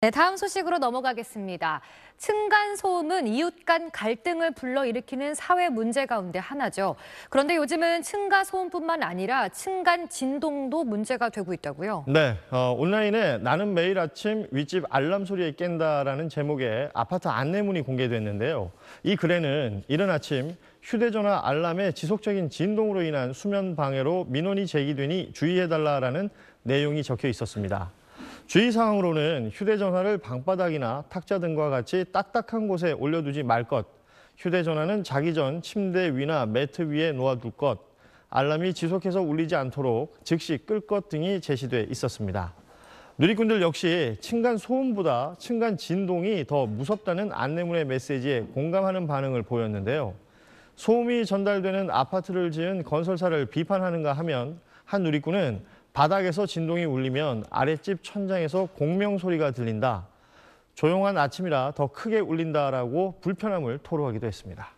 네, 다음 소식으로 넘어가겠습니다. 층간소음은 이웃 간 갈등을 불러일으키는 사회 문제 가운데 하나죠. 그런데 요즘은 층간소음뿐만 아니라 층간진동도 문제가 되고 있다고요? 네, 어, 온라인에 나는 매일 아침 윗집 알람 소리에 깬다라는 제목의 아파트 안내문이 공개됐는데요. 이 글에는 이른 아침 휴대전화 알람의 지속적인 진동으로 인한 수면 방해로 민원이 제기되니 주의해달라라는 내용이 적혀 있었습니다. 주의사항으로는 휴대전화를 방바닥이나 탁자 등과 같이 딱딱한 곳에 올려두지 말 것, 휴대전화는 자기 전 침대 위나 매트 위에 놓아둘 것, 알람이 지속해서 울리지 않도록 즉시 끌 것 등이 제시돼 있었습니다. 누리꾼들 역시 층간 소음보다 층간 진동이 더 무섭다는 안내문의 메시지에 공감하는 반응을 보였는데요. 소음이 전달되는 아파트를 지은 건설사를 비판하는가 하면 한 누리꾼은 바닥에서 진동이 울리면 아랫집 천장에서 공명 소리가 들린다. 조용한 아침이라 더 크게 울린다라고 불편함을 토로하기도 했습니다.